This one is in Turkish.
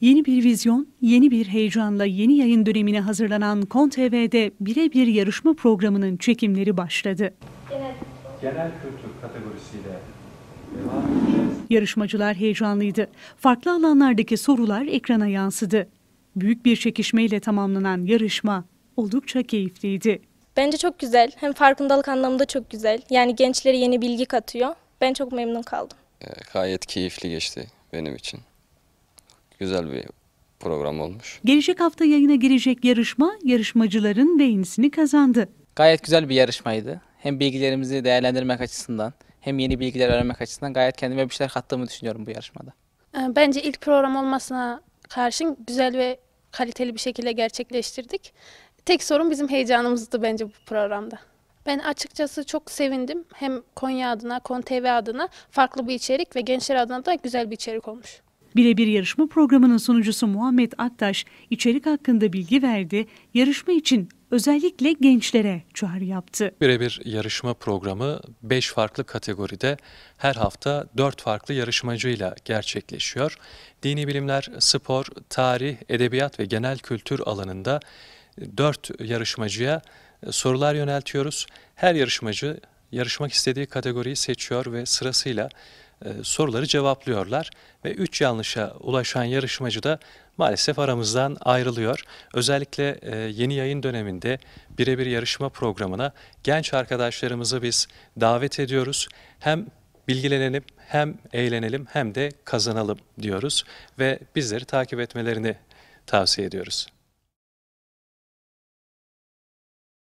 Yeni bir vizyon, yeni bir heyecanla yeni yayın dönemine hazırlanan Kon TV'de birebir yarışma programının çekimleri başladı. Genel, Genel kültür kategorisiyle Yarışmacılar heyecanlıydı. Farklı alanlardaki sorular ekrana yansıdı. Büyük bir çekişmeyle tamamlanan yarışma oldukça keyifliydi. Bence çok güzel. Hem farkındalık anlamında çok güzel. Yani gençlere yeni bilgi katıyor. Ben çok memnun kaldım. Ee, gayet keyifli geçti benim için güzel bir program olmuş. Gelecek hafta yayına girecek yarışma yarışmacıların beğenisini kazandı. Gayet güzel bir yarışmaydı. Hem bilgilerimizi değerlendirmek açısından hem yeni bilgiler öğrenmek açısından gayet kendime bir şeyler kattığımı düşünüyorum bu yarışmada. Ee, bence ilk program olmasına karşın güzel ve kaliteli bir şekilde gerçekleştirdik. Tek sorun bizim heyecanımızdı bence bu programda. Ben açıkçası çok sevindim. Hem Konya adına, TV adına farklı bir içerik ve gençler adına da güzel bir içerik olmuş. Birebir yarışma programının sunucusu Muhammed Aktaş içerik hakkında bilgi verdi, yarışma için özellikle gençlere çağrı yaptı. Birebir yarışma programı 5 farklı kategoride her hafta 4 farklı yarışmacıyla gerçekleşiyor. Dini bilimler, spor, tarih, edebiyat ve genel kültür alanında 4 yarışmacıya sorular yöneltiyoruz. Her yarışmacı yarışmak istediği kategoriyi seçiyor ve sırasıyla e, soruları cevaplıyorlar ve 3 yanlışa ulaşan yarışmacı da maalesef aramızdan ayrılıyor. Özellikle e, yeni yayın döneminde birebir yarışma programına genç arkadaşlarımızı biz davet ediyoruz. Hem bilgilenelim, hem eğlenelim hem de kazanalım diyoruz ve bizleri takip etmelerini tavsiye ediyoruz.